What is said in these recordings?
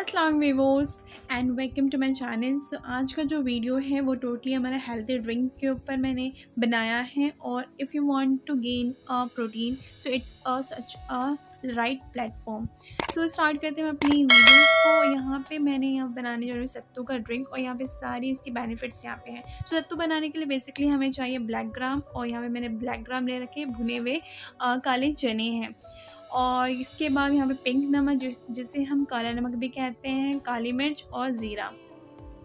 असलम वीवोस and welcome to my channel so आज का जो वीडियो है वो टोटली हमारा हेल्थी ड्रिंक के ऊपर मैंने बनाया है और if you want to gain a protein so it's a such a right platform so start करते हैं अपनी वीडियो को यहाँ पे मैंने यहाँ बनाने जा रही हूँ सत्तू का ड्रिंक और यहाँ पे सारी इसकी बेनिफिट्स यहाँ पे हैं सो so, सत्तू बनाने के लिए बेसिकली हमें चाहिए ब्लैक ग्राम और यहाँ पे मैंने ब्लैक ग्राम ले रखे भुने हुए काले चने हैं और इसके बाद यहाँ पे पिंक नमक जिसे हम काला नमक भी कहते हैं काली मिर्च और ज़ीरा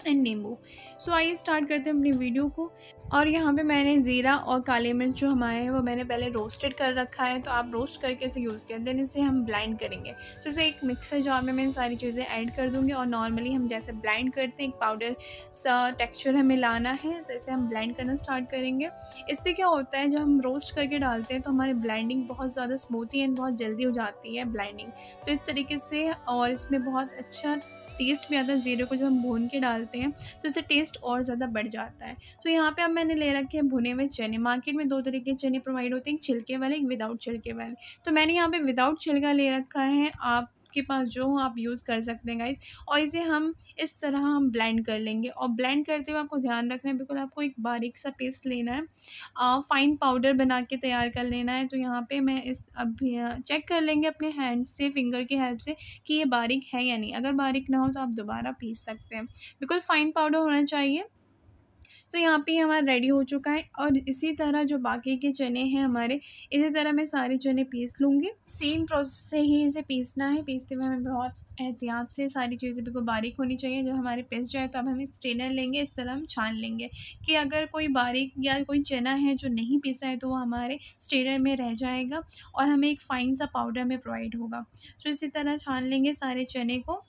एंड नींबू सो आइए स्टार्ट करते हैं अपनी वीडियो को और यहाँ पे मैंने ज़ीरा और काले मिर्च जो हमारे हैं वो मैंने पहले रोस्टेड कर रखा है तो आप रोस्ट करके इसे यूज़ करें देन इसे हम ब्लाइंड करेंगे सो इसे एक मिक्सर जार में मैं सारी चीज़ें ऐड कर दूँगी और नॉर्मली हम जैसे ब्लाइंड करते हैं एक पाउडर सा टेक्स्चर हमें लाना है तो इसे हम ब्लाइंड करना स्टार्ट करेंगे इससे क्या होता है जब हम रोस्ट करके डालते हैं तो हमारी ब्लाइंडिंग बहुत ज़्यादा स्मूथी एंड बहुत जल्दी हो जाती है ब्लाइंडिंग तो इस तरीके से और इसमें बहुत अच्छा टेस्ट भी आता है ज़ीरे को जब हम भून के डालते हैं तो इससे टेस्ट और ज़्यादा बढ़ जाता है तो यहाँ पे अब मैंने ले रखे हैं भुने हुए चने मार्केट में दो तरह के चने प्रोवाइड होते हैं एक छिलके वाले एक विदाउट छिलके वाले तो मैंने यहाँ पे विदाउट छिलका ले रखा है आप आपके पास जो हो आप यूज़ कर सकते हैं गाइज और इसे हम इस तरह हम ब्लेंड कर लेंगे और ब्लेंड करते हुए आपको ध्यान रखना है बिल्कुल आपको एक बारीक सा पेस्ट लेना है फाइन पाउडर बना के तैयार कर लेना है तो यहाँ पे मैं इस अब चेक कर लेंगे अपने हैंड से फिंगर की हेल्प से कि ये बारीक है या नहीं अगर बारीक ना हो तो आप दोबारा पीस सकते हैं बिल्कुल फ़ाइन पाउडर होना चाहिए तो यहाँ पे हमारा रेडी हो चुका है और इसी तरह जो बाकी के चने हैं हमारे इसी तरह मैं सारे चने पीस लूँगी सेम प्रोसेस से ही इसे पीसना है पीसते हुए हमें बहुत एहतियात से सारी चीज़ें बिल्कुल बारीक होनी चाहिए जब हमारे पिस जाए तो अब हम स्ट्रेनर लेंगे इस तरह हम छान लेंगे कि अगर कोई बारीक या कोई चना है जो नहीं पीसा है तो वो हमारे स्ट्रेनर में रह जाएगा और हमें एक फ़ाइन सा पाउडर में प्रोवाइड होगा तो इसी तरह छान लेंगे सारे चने को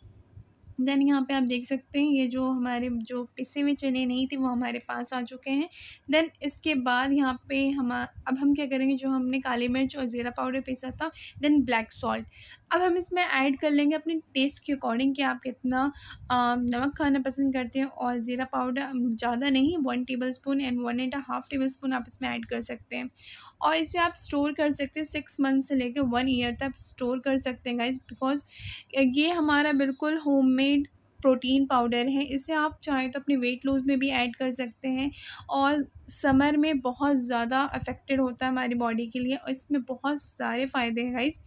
देन यहाँ पे आप देख सकते हैं ये जो हमारे जो पिसे हुए चने नहीं थे वो हमारे पास आ चुके हैं देन इसके बाद यहाँ पे हम अब हम क्या करेंगे जो हमने काली मिर्च और ज़ीरा पाउडर पीसा था देन ब्लैक सॉल्ट अब हम इसमें ऐड कर लेंगे अपने टेस्ट के अकॉर्डिंग कि आप कितना नमक खाना पसंद करते हैं और ज़ीरा पाउडर ज़्यादा नहीं one tablespoon and one and half tablespoon आप इसमें ऐड कर सकते हैं और इसे आप स्टोर कर सकते हैं सिक्स मंथ से लेकर वन ईयर तक स्टोर कर सकते हैं गाइज बिकॉज ये हमारा बिल्कुल होम मल्टीग्रेन प्रोटीन पाउडर है इसे आप चाहें तो अपने वेट लूज़ में भी ऐड कर सकते हैं और समर में बहुत ज़्यादा अफेक्टेड होता है हमारी बॉडी के लिए और इसमें बहुत सारे फ़ायदे हैं गाइस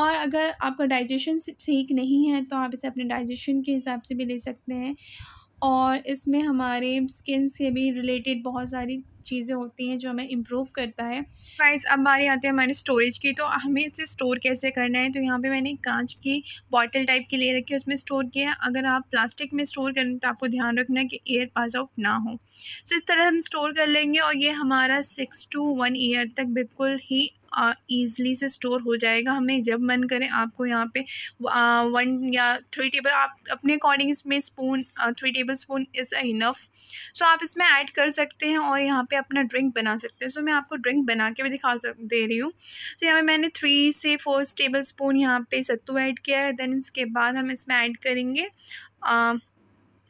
और अगर आपका डाइजेशन ठीक नहीं है तो आप इसे अपने डाइजेशन के हिसाब से भी ले सकते हैं और इसमें हमारे स्किन से भी रिलेटेड बहुत सारी चीज़ें होती हैं जो हमें इम्प्रूव करता है प्राइस अब बारी आते हैं हमारे स्टोरेज की तो हमें इसे स्टोर कैसे करना है तो यहाँ पे मैंने कांच की बॉटल टाइप की ले रखी है उसमें स्टोर किया है अगर आप प्लास्टिक में स्टोर करें तो आपको ध्यान रखना है कि एयर पास आउट ना हो सो इस तरह हम स्टोर कर लेंगे और ये हमारा सिक्स टू वन ईयर तक बिल्कुल ही ईज़िली से स्टोर हो जाएगा हमें जब मन करे आपको यहाँ पे वन या थ्री टेबल आप अपने अकॉर्डिंग इसमें spoon three tablespoon is enough so आप इसमें ऐड कर सकते हैं और यहाँ पे अपना ड्रिंक बना सकते हैं सो so, मैं आपको ड्रिंक बना के भी दिखा सक दे रही हूँ सो so, यहाँ पे मैंने थ्री से फोर टेबल स्पून यहाँ पर सत्तू ऐड किया है देन इसके बाद हम इसमें ऐड करेंगे आ,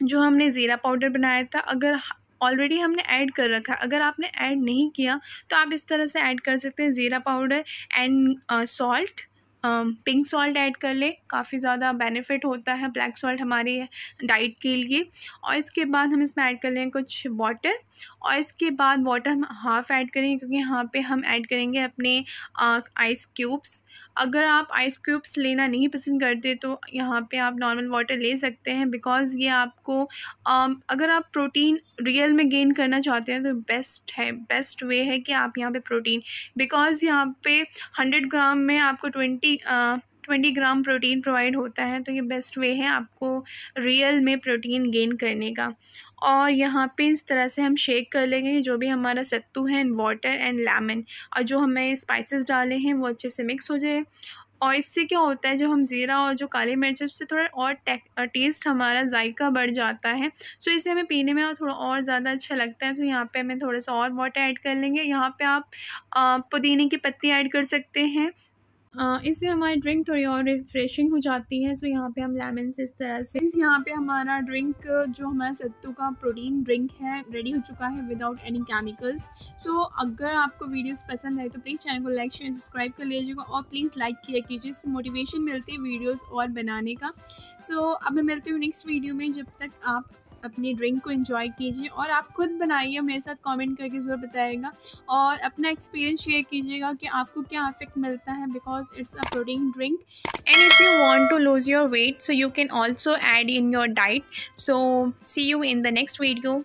जो हमने ज़ीरा पाउडर बनाया था अगर ऑलरेडी हमने ऐड कर रखा है अगर आपने ऐड नहीं किया तो आप इस तरह से ऐड कर सकते हैं ज़ीरा powder and salt pink salt add कर लें काफ़ी ज़्यादा बेनिफिट होता है ब्लैक सॉल्ट हमारी डाइट के लिए और इसके बाद हम इसमें ऐड कर लें कुछ वाटर और इसके बाद वाटर हम हाफ़ ऐड करेंगे क्योंकि यहाँ पे हम ऐड करेंगे अपने आइस क्यूब्स अगर आप आइस क्यूब्स लेना नहीं पसंद करते तो यहाँ पे आप नॉर्मल वाटर ले सकते हैं बिकॉज़ ये आपको अगर आप प्रोटीन रियल में गेन करना चाहते हैं तो बेस्ट है बेस्ट वे है कि आप यहाँ पे प्रोटीन बिकॉज़ यहाँ पे हंड्रेड ग्राम में आपको twenty twenty twenty gram protein provide होता है तो ये बेस्ट वे है आपको रियल में प्रोटीन गेन करने का और यहाँ पे इस तरह से हम शेक कर लेंगे जो भी हमारा सत्तू है एंड वाटर एंड लेमन और जो हमें स्पाइसेस डाले हैं वो अच्छे से मिक्स हो जाए और इससे क्या होता है जब हम ज़ीरा और जो काली मिर्च है उससे थोड़ा और टेस्ट uh, हमारा जायका बढ़ जाता है सो इसे हमें पीने में और थोड़ा और ज़्यादा अच्छा लगता है तो यहाँ पे हमें थोड़ा सा और वाटर ऐड कर लेंगे यहाँ पे आप uh, पुदीने की पत्ती ऐड कर सकते हैं इससे हमारी ड्रिंक थोड़ी और रिफ्रेशिंग हो जाती है सो यहाँ पे हम लेमन से इस तरह से इस यहाँ पे हमारा ड्रिंक जो हमारा सत्तू का प्रोटीन ड्रिंक है रेडी हो चुका है विदाउट एनी केमिकल्स सो अगर आपको वीडियोस पसंद आए तो प्लीज़ चैनल को लाइक शेयर सब्सक्राइब कर लीजिएगा और प्लीज़ लाइक किया कीजिए इससे मोटिवेशन मिलती है वीडियोज़ और बनाने का सो so, अब मैं मिलती हूँ नेक्स्ट वीडियो में जब तक आप अपनी ड्रिंक को इंजॉय कीजिए और आप खुद बनाइए मेरे साथ कमेंट करके ज़रूर बताइएगा और अपना एक्सपीरियंस शेयर कीजिएगा कि आपको क्या इफेक्ट मिलता है because it's a protein drink and if you want to lose your weight so you can also add in your diet so see you in the next video